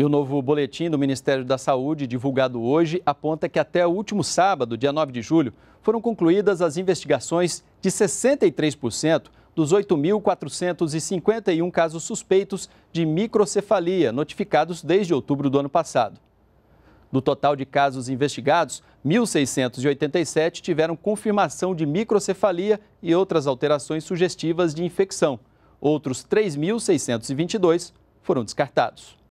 E o novo boletim do Ministério da Saúde, divulgado hoje, aponta que até o último sábado, dia 9 de julho, foram concluídas as investigações de 63% dos 8.451 casos suspeitos de microcefalia notificados desde outubro do ano passado. Do total de casos investigados, 1.687 tiveram confirmação de microcefalia e outras alterações sugestivas de infecção. Outros 3.622 foram descartados.